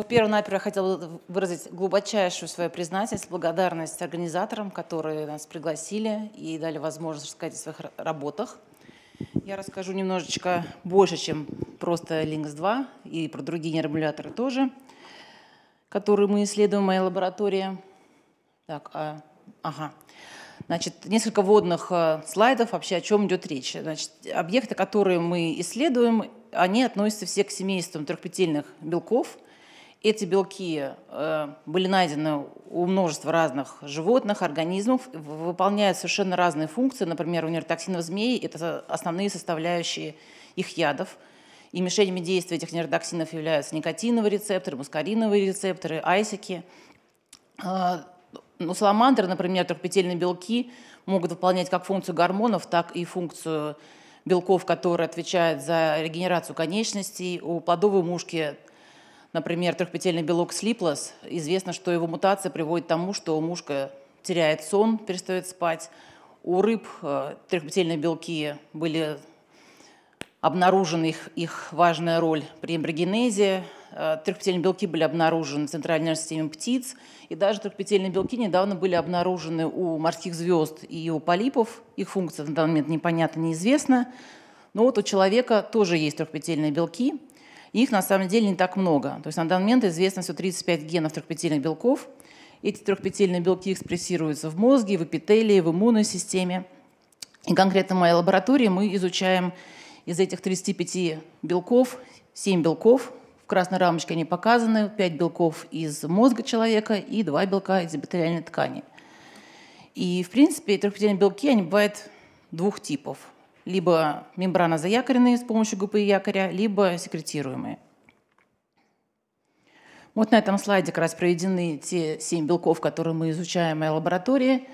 Ну, Первое-наперво я хотела бы выразить глубочайшую свою признательность, благодарность организаторам, которые нас пригласили и дали возможность рассказать о своих работах. Я расскажу немножечко больше, чем просто Linux 2 и про другие нейромуляторы тоже, которые мы исследуем в моей лаборатории. Так, а, ага. Значит, несколько вводных э, слайдов вообще, о чем идет речь. Значит, объекты, которые мы исследуем, они относятся все к семействам трехпетельных белков – эти белки э, были найдены у множества разных животных, организмов, выполняют совершенно разные функции. Например, у нейротоксинов змей – это основные составляющие их ядов. И мишенями действия этих нейротоксинов являются никотиновые рецепторы, мускариновые рецепторы, айсики. Э, у ну, саламандр, например, трехпетельные белки могут выполнять как функцию гормонов, так и функцию белков, которые отвечают за регенерацию конечностей. У плодовой мушки Например, трехпетельный белок слиплос, известно, что его мутация приводит к тому, что мушка теряет сон, перестает спать. У рыб э, трехпетельные белки были обнаружены, их, их важная роль при эмбриогенезе. Э, трехпетельные белки были обнаружены в центральной нервной системе птиц, и даже трехпетельные белки недавно были обнаружены у морских звезд и у полипов. Их функция на данный момент непонятна, неизвестна. Но вот у человека тоже есть трехпетельные белки – их на самом деле не так много. То есть на данный момент известно всего 35 генов трехпетельных белков. Эти трехпетельные белки экспрессируются в мозге, в эпителии, в иммунной системе. И конкретно в моей лаборатории мы изучаем из этих 35 белков 7 белков. В красной рамочке они показаны. 5 белков из мозга человека и 2 белка из эпителиальной ткани. И, в принципе, трехпетельные белки, они бывают двух типов – либо мембрана заякоренные с помощью ГПИ якоря, либо секретируемые. Вот на этом слайде как раз приведены те семь белков, которые мы изучаем в моей лаборатории.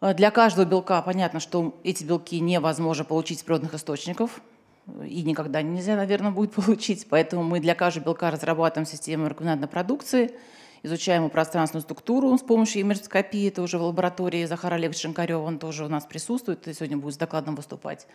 Э, для каждого белка понятно, что эти белки невозможно получить из природных источников, и никогда нельзя, наверное, будет получить. Поэтому мы для каждого белка разрабатываем систему рекомендантной продукции – изучаем пространственную структуру с помощью иммерскопии, это уже в лаборатории Захара Олеговича Шинкарева, он тоже у нас присутствует, и сегодня будет с докладом выступать.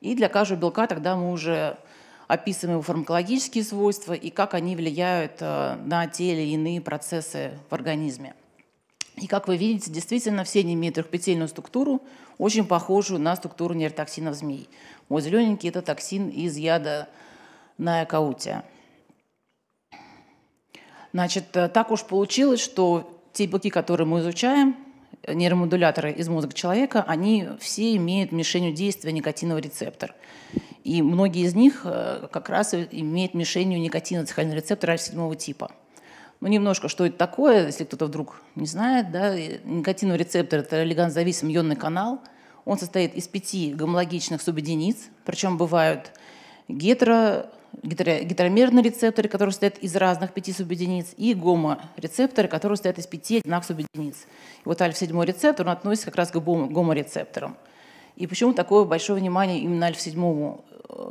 И для каждого белка тогда мы уже описываем его фармакологические свойства и как они влияют э, на те или иные процессы в организме. И как вы видите, действительно все они имеют трехпетельную структуру, очень похожую на структуру нейротоксинов змей. Вот зелененький – это токсин из яда на акаутия. Значит, э, так уж получилось, что те белки, которые мы изучаем, э, нейромодуляторы из мозга человека, они все имеют мишенью действия никотинового рецептора, И многие из них э, как раз имеют мишенью никотиноцехального рецептора седьмого типа. Ну, немножко, что это такое, если кто-то вдруг не знает. Да? Никотиновый рецептор – это леган-зависим ионный канал. Он состоит из пяти гомологичных субъединиц, причем бывают гетеро гетеромерные рецепторы, которые состоят из разных пяти субъединиц, и гоморецепторы, которые состоят из пяти одинаковых субъединиц. И вот альфа-7 рецептор, он относится как раз к гоморецепторам. И почему такое большое внимание именно альфа-7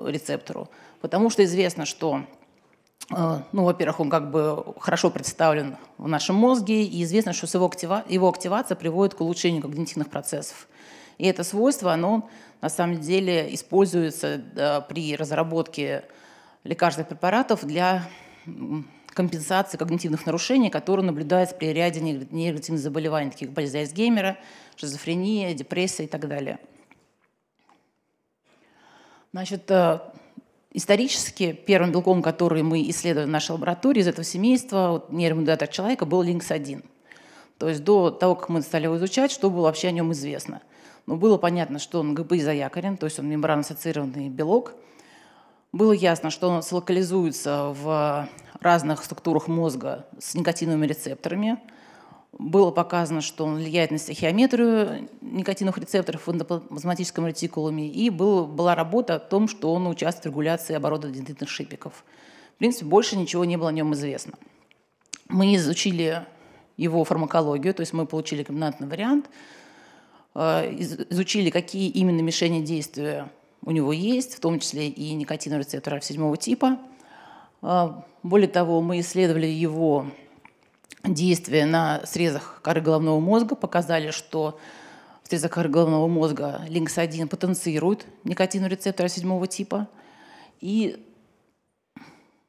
э, рецептору? Потому что известно, что, э, ну, во-первых, он как бы хорошо представлен в нашем мозге, и известно, что его, активация приводит к улучшению когнитивных процессов. И это свойство, оно на самом деле используется при разработке лекарственных препаратов для компенсации когнитивных нарушений, которые наблюдаются при ряде нейрогенитивных заболеваний, таких как болезнь Альцгеймера, шизофрения, депрессия и так далее. Значит, э, исторически первым белком, который мы исследовали в нашей лаборатории из этого семейства, вот, нейромодулятор человека, был линкс-1. То есть до того, как мы стали его изучать, что было вообще о нем известно. Но было понятно, что он ГБ заякорен, то есть он мембранно-ассоциированный белок – было ясно, что он локализуется в разных структурах мозга с никотиновыми рецепторами. Было показано, что он влияет на стихиометрию никотиновых рецепторов в эндоплазматическом ретикулуме. И был, была работа о том, что он участвует в регуляции оборота дентитных шипиков. В принципе, больше ничего не было о нем известно. Мы изучили его фармакологию, то есть мы получили комбинатный вариант, э, изучили, какие именно мишени действия у него есть, в том числе и никотиновый рецептор седьмого типа. А, более того, мы исследовали его действие на срезах коры головного мозга, показали, что в срезах коры головного мозга линкс-1 потенцирует никотиновый рецептор седьмого типа. И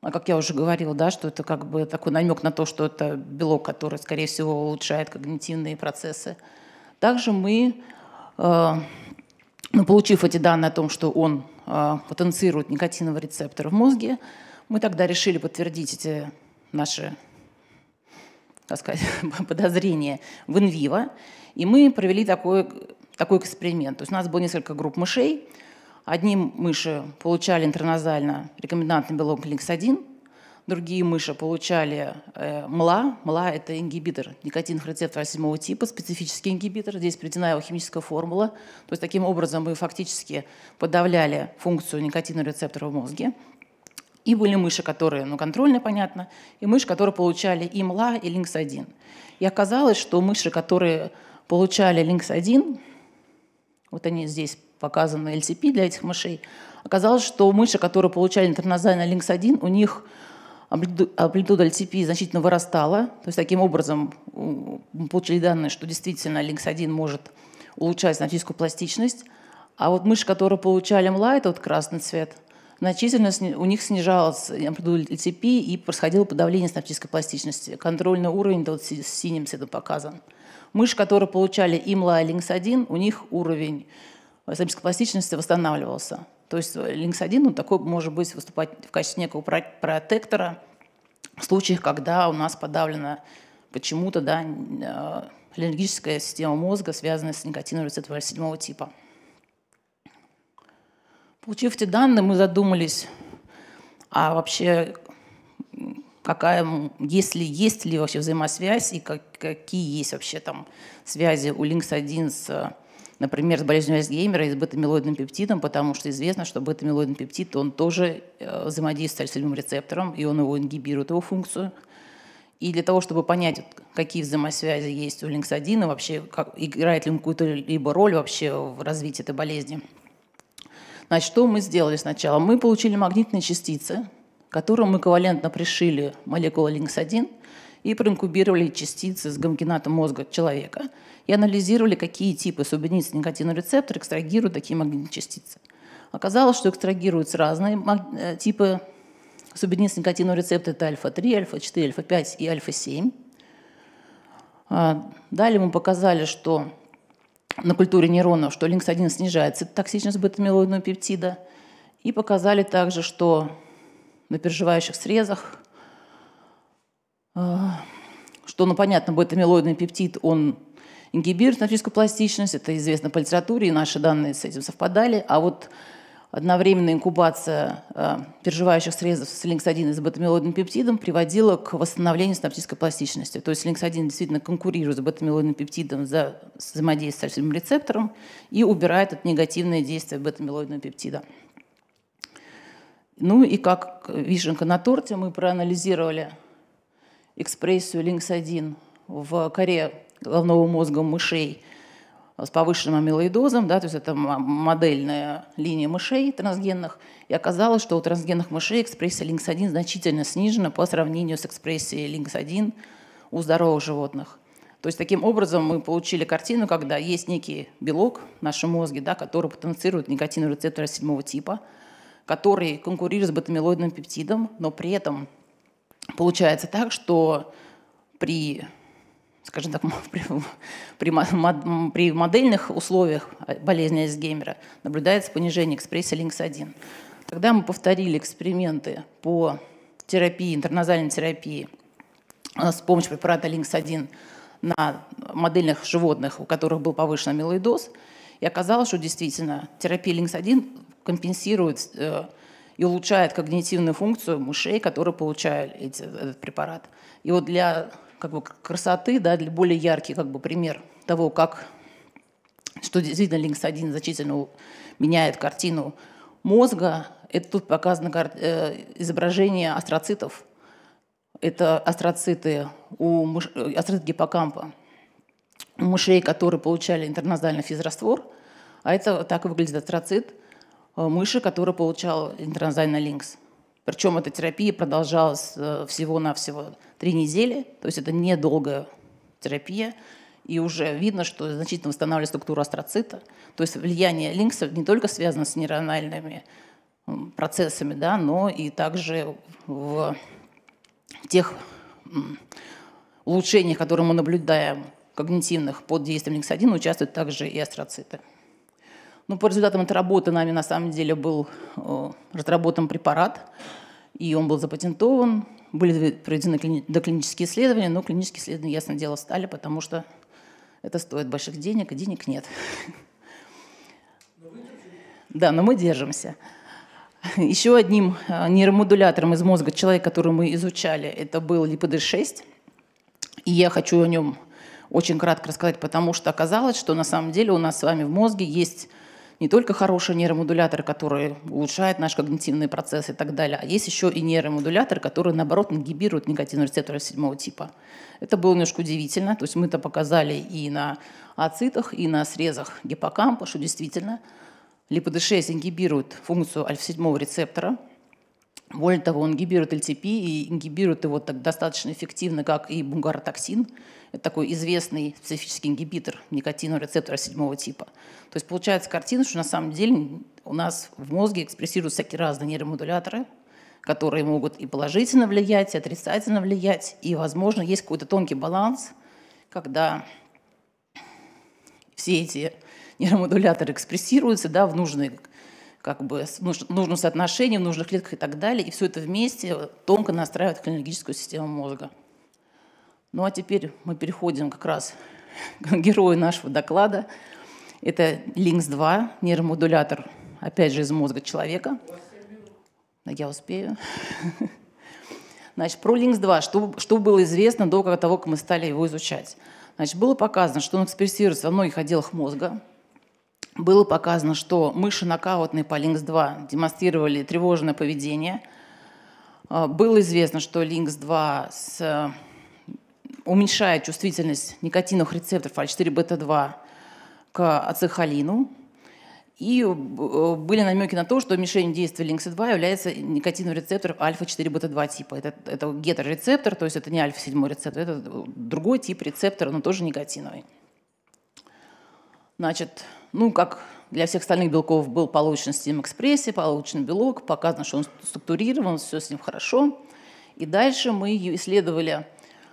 а как я уже говорила, да, что это как бы такой намек на то, что это белок, который, скорее всего, улучшает когнитивные процессы. Также мы а, но получив эти данные о том, что он а, потенцирует никотиновые рецепторы в мозге, мы тогда решили подтвердить эти наши так сказать, подозрения в инвиво, и мы провели такой, такой эксперимент. То есть у нас было несколько групп мышей. Одни мыши получали интраназально рекомендантный белок Линкс-1, Другие мыши получали э, МЛА. МЛА – это ингибитор никотиновых рецепторов седьмого типа, специфический ингибитор. Здесь приведена его химическая формула. То есть таким образом мы фактически подавляли функцию никотинового рецептора в мозге. И были мыши, которые, ну, контрольные, понятно, и мыши, которые получали и МЛА, и Линкс-1. И оказалось, что мыши, которые получали Линкс-1, вот они здесь показаны, LCP для этих мышей, оказалось, что мыши, которые получали интерназальный Линкс-1, у них амплитуда LCP значительно вырастала. То есть таким образом мы получили данные, что действительно LINX-1 может улучшать синаптическую пластичность. А вот мышь, которые получали МЛА, это вот красный цвет, значительно у них снижалась амплитуда LTP и происходило подавление синаптической пластичности. Контрольный уровень вот с синим цветом показан. Мышь, которые получали имла и линкс 1 у них уровень синаптической пластичности восстанавливался. То есть Linux1 э, он такой может быть выступать в качестве некого протектора в случаях, когда у нас подавлена почему-то да, э, аллергическая система мозга, связанная с никотином рецептора седьмого типа. Получив эти данные, мы задумались, а вообще какая, если есть ли вообще взаимосвязь и как, какие есть вообще там связи у Links 1 с э, например, с болезнью Альцгеймера и с бета-мелоидным пептидом, потому что известно, что бета-мелоидный пептид, он тоже э, взаимодействует с альцельным рецептором, и он его ингибирует, его функцию. И для того, чтобы понять, какие взаимосвязи есть у линкс-1, и вообще как, играет ли он какую-то либо роль вообще в развитии этой болезни, Значит, что мы сделали сначала? Мы получили магнитные частицы, которым мы ковалентно пришили молекулу линкс 1 и проинкубировали частицы с гамкинатом мозга человека и анализировали, какие типы субъединиц никотинового рецептора экстрагируют такие магнитные частицы. Оказалось, что экстрагируются разные э, типы субъединиц никотинового рецептора. Это альфа-3, альфа-4, альфа-5 и альфа-7. А, далее мы показали, что на культуре нейронов, что линкс-1 снижает токсичность бета-мелоидного пептида. И показали также, что на переживающих срезах – Э, что, ну, понятно, бета-мелоидный пептид, он ингибирует натурическую пластичность, это известно по литературе, и наши данные с этим совпадали. А вот одновременная инкубация э, переживающих срезов с линкс-1 и с бета-мелоидным пептидом приводила к восстановлению синаптической пластичности. То есть линкс-1 действительно конкурирует с бета-мелоидным пептидом за взаимодействие с этим рецептором и убирает от негативное действие бета-мелоидного пептида. Ну и как э, вишенка на торте мы проанализировали экспрессию линкс-1 в коре головного мозга мышей с повышенным амилоидозом, да, то есть это модельная линия мышей трансгенных, и оказалось, что у трансгенных мышей экспрессия линкс-1 значительно снижена по сравнению с экспрессией линкс-1 у здоровых животных. То есть таким образом мы получили картину, когда есть некий белок в нашем мозге, да, который потенцирует никотиновые рецепторы седьмого типа, который конкурирует с бетамилоидным пептидом, но при этом Получается так, что при скажем так, при, при, при модельных условиях а, болезни Альцгеймера наблюдается понижение экспрессии линкс 1 Когда мы повторили эксперименты по терапии, интерназальной терапии с помощью препарата линкс 1 на модельных животных, у которых был повышен амилоидоз, и оказалось, что действительно терапия линкс 1 компенсирует э, и улучшает когнитивную функцию мышей, которые получают эти, этот препарат. И вот для как бы, красоты, да, для более яркий как бы, пример того, как, что действительно Линкс-1 значительно меняет картину мозга, это тут показано э, изображение астроцитов. Это астроциты, у мыш... Э, астроцит гиппокампа у мышей, которые получали интерназальный физраствор. А это так выглядит астроцит – Э, мыши, которая получала интранзайна линкс. Причем эта терапия продолжалась э, всего-навсего три недели, то есть это недолгая терапия, и уже видно, что значительно восстанавливает структуру астроцита. То есть влияние линкса не только связано с нейрональными процессами, да, но и также в тех улучшениях, которые мы наблюдаем когнитивных под действием линкс-1, участвуют также и астроциты. Ну, по результатам этой работы нами на самом деле был э, разработан препарат, и он был запатентован. Были проведены клини- доклинические исследования, но клинические исследования, ясно дело, стали, потому что это стоит больших денег, и денег нет. да, но мы держимся. Еще одним э, нейромодулятором из мозга человека, который мы изучали, это был ЛИПД-6. И я хочу о нем очень кратко рассказать, потому что оказалось, что на самом деле у нас с вами в мозге есть не только хорошие нейромодуляторы, которые улучшают наши когнитивные процессы и так далее, а есть еще и нейромодуляторы, которые, наоборот, ингибируют негативные рецепторы седьмого типа. Это было немножко удивительно. То есть мы это показали и на ацитах, и на срезах гиппокампа, что действительно липодышесть ингибирует функцию альфа-7 рецептора – более того, он ингибирует ЛТП и ингибирует его так достаточно эффективно, как и бунгаротоксин. Это такой известный специфический ингибитор никотинового рецептора седьмого типа. То есть получается картина, что на самом деле у нас в мозге экспрессируют всякие разные нейромодуляторы, которые могут и положительно влиять, и отрицательно влиять. И, возможно, есть какой-то тонкий баланс, когда все эти нейромодуляторы экспрессируются да, в нужные как бы ну, нужном соотношении, в нужных клетках и так далее. И все это вместе тонко настраивает клинологическую систему мозга. Ну а теперь мы переходим как раз к герою нашего доклада. Это Линкс 2 нейромодулятор, опять же, из мозга человека. Я успею. Значит, про Линкс 2 что, что было известно до того, как мы стали его изучать. Значит, было показано, что он экспрессируется во многих отделах мозга, было показано, что мыши нокаутные по Линкс-2 демонстрировали тревожное поведение. А, было известно, что Линкс-2 с, э, уменьшает чувствительность никотиновых рецепторов А4-бета-2 к ацехолину. И э, были намеки на то, что мишенью действия Линкс-2 является никотиновый рецептор альфа-4-бета-2 типа. Это, это гетерорецептор, то есть это не альфа-7 рецептор, это другой тип рецептора, но тоже никотиновый. Значит, ну, как для всех остальных белков был получен стим экспрессии, получен белок, показано, что он структурирован, все с ним хорошо. И дальше мы исследовали,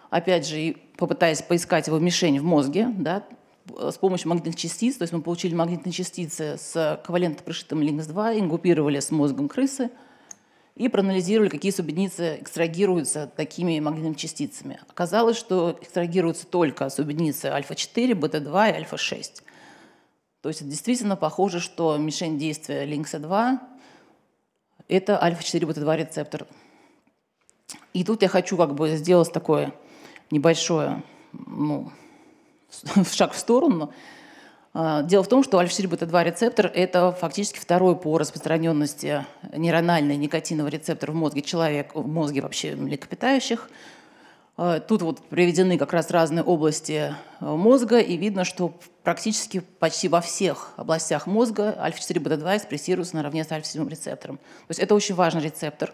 опять же, попытаясь поискать его мишень в мозге, да, с помощью магнитных частиц, то есть мы получили магнитные частицы с ковалентно прошитым Линкс-2, ингупировали с мозгом крысы и проанализировали, какие субъединицы экстрагируются такими магнитными частицами. Оказалось, что экстрагируются только субъединицы альфа-4, бета-2 и альфа-6. То есть действительно похоже, что мишень действия линкса – это альфа-4-бета-2 рецептор. И тут я хочу как бы сделать такое небольшое ну, шаг в сторону. А, дело в том, что альфа-4-бета-2 рецептор – это фактически второй по распространенности нейрональный никотиновый рецептор в мозге человека, в мозге вообще млекопитающих. А, тут вот приведены как раз разные области а, мозга, и видно, что практически почти во всех областях мозга альфа-4-бета-2 экспрессируется наравне с альфа-7 рецептором. То есть это очень важный рецептор.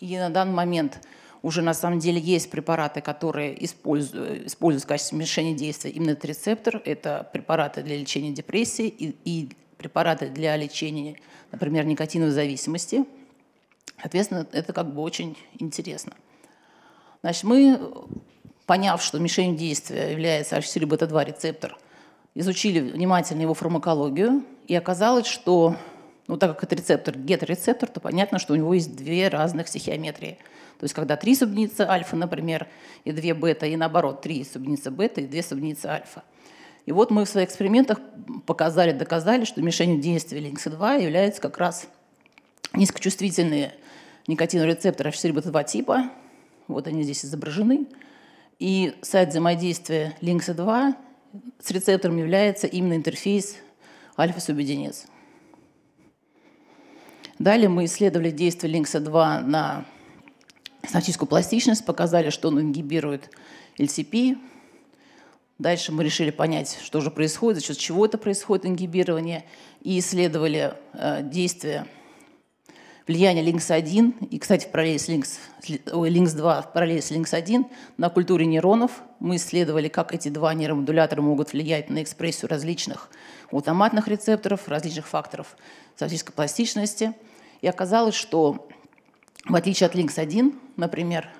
И на данный момент уже на самом деле есть препараты, которые используют, используют в качестве мишени действия именно этот рецептор. Это препараты для лечения депрессии и, и препараты для лечения, например, никотиновой зависимости. Соответственно, это как бы очень интересно. Значит, мы, поняв, что мишенью действия является альфа-4-бета-2 рецептор – изучили внимательно его фармакологию, и оказалось, что, ну так как это рецептор, гетерорецептор, то понятно, что у него есть две разных стихиометрии. То есть когда три субъединицы альфа, например, и две бета, и наоборот, три субъединицы бета и две субъединицы альфа. И вот мы в своих экспериментах показали, доказали, что мишенью действия Линкс-2 являются как раз низкочувствительные никотинорецепторы H4-бета-2 типа. Вот они здесь изображены. И сайт взаимодействия Линкса-2 с рецептором является именно интерфейс альфа-субъединец. Далее мы исследовали действие Линкса-2 на синапсическую пластичность, показали, что он ингибирует LCP. Дальше мы решили понять, что же происходит, за счет чего это происходит ингибирование, и исследовали э, действие влияние Links 1, и, кстати, в параллели с Links, Links 2, в параллели с Links 1 на культуре нейронов мы исследовали, как эти два нейромодулятора могут влиять на экспрессию различных аутоматных рецепторов, различных факторов социальной пластичности. И оказалось, что в отличие от Links 1, например,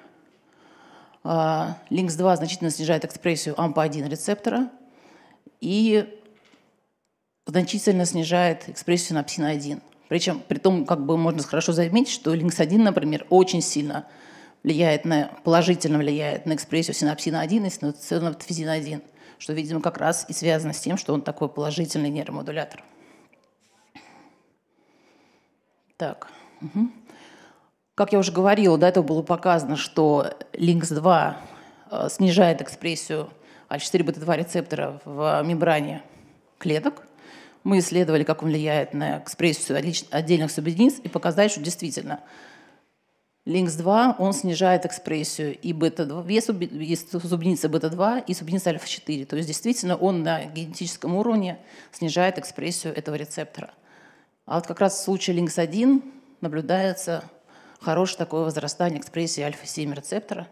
Links а, 2 значительно снижает экспрессию AMPA1 рецептора и значительно снижает экспрессию синапсина 1. Причем, при том, как бы можно хорошо заметить, что LINX1, например, очень сильно влияет на, положительно влияет на экспрессию синапсина-1 и синапсина-1, что, видимо, как раз и связано с тем, что он такой положительный нейромодулятор. Так. Угу. Как я уже говорила, до этого было показано, что LINX2 э, снижает экспрессию А4-бета-2 рецептора в мембране клеток. Мы исследовали, как он влияет на экспрессию отдельных субъединиц и показали, что действительно Линкс-2, он снижает экспрессию и бета-2, субъединица бета-2 и субъединица альфа-4. То есть действительно он на генетическом уровне снижает экспрессию этого рецептора. А вот как раз в случае Линкс-1 наблюдается хорошее такое возрастание экспрессии альфа-7 рецептора.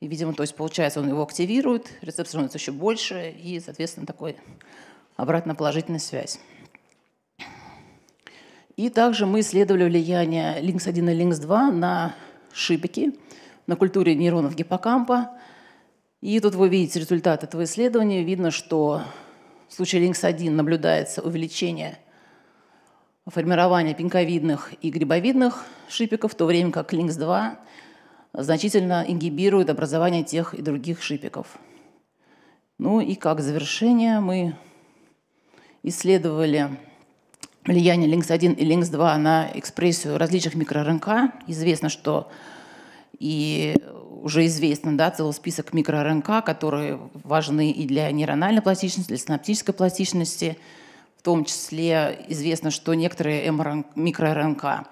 И, видимо, то есть получается, он его активирует, рецептор становится еще больше, и, соответственно, такой обратно положительная связь. И также мы исследовали влияние LINX1 и LINX2 на шипики, на культуре нейронов гиппокампа. И тут вы видите результат этого исследования. Видно, что в случае LINX1 наблюдается увеличение формирования пеньковидных и грибовидных шипиков, в то время как LINX2 значительно ингибирует образование тех и других шипиков. Ну и как завершение мы исследовали влияние LINX-1 и LINX-2 на экспрессию различных микроРНК. Известно, что и уже известно да, целый список микроРНК, которые важны и для нейрональной пластичности, для синаптической пластичности. В том числе известно, что некоторые микроРНК,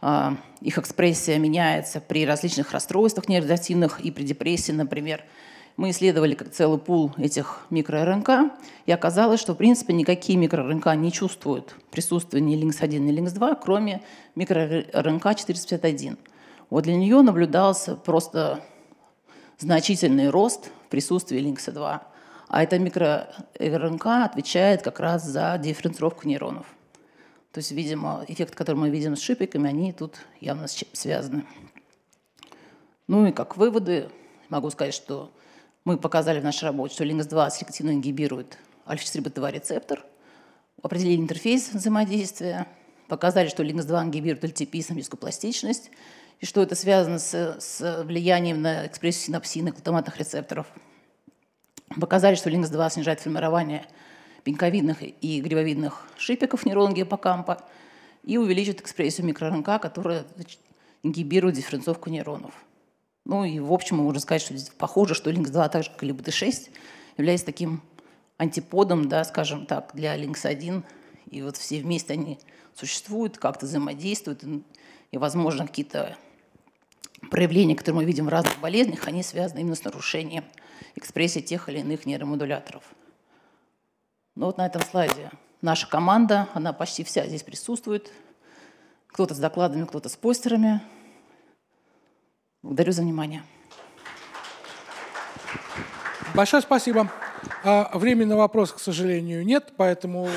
а, их экспрессия меняется при различных расстройствах нейродативных и при депрессии, например, мы исследовали как целый пул этих микро-РНК, и оказалось, что, в принципе, никакие микро-РНК не чувствуют присутствие ни LINX1, ни LINX2, кроме микро-РНК 451. Вот для нее наблюдался просто значительный рост в присутствии LINX2. А эта микро-РНК отвечает как раз за дифференцировку нейронов. То есть, видимо, эффект, который мы видим с шипиками, они тут явно с чем-то связаны. Ну и как выводы могу сказать, что мы показали в нашей работе, что Linux-2 селективно ингибирует альфа-4-бета-2 рецептор, определили интерфейс взаимодействия, показали, что Linux-2 ингибирует LTP, сомическую пластичность, и что это связано с, с влиянием на экспрессию синапсина глутаматных рецепторов. Показали, что Linux-2 снижает формирование пеньковидных и грибовидных шипиков нейронов гиппокампа и увеличивает экспрессию микро которая ингибирует дифференцовку нейронов. Ну и, в общем, можно сказать, что похоже, что Linux2, так же, как и LibD6, является таким антиподом, да, скажем так, для Linux1. И вот все вместе они существуют, как-то взаимодействуют. И, возможно, какие-то проявления, которые мы видим в разных болезнях, они связаны именно с нарушением экспрессии тех или иных нейромодуляторов. Ну вот на этом слайде наша команда, она почти вся здесь присутствует. Кто-то с докладами, кто-то с постерами. Благодарю за внимание. Большое спасибо. А, Времени на вопрос, к сожалению, нет, поэтому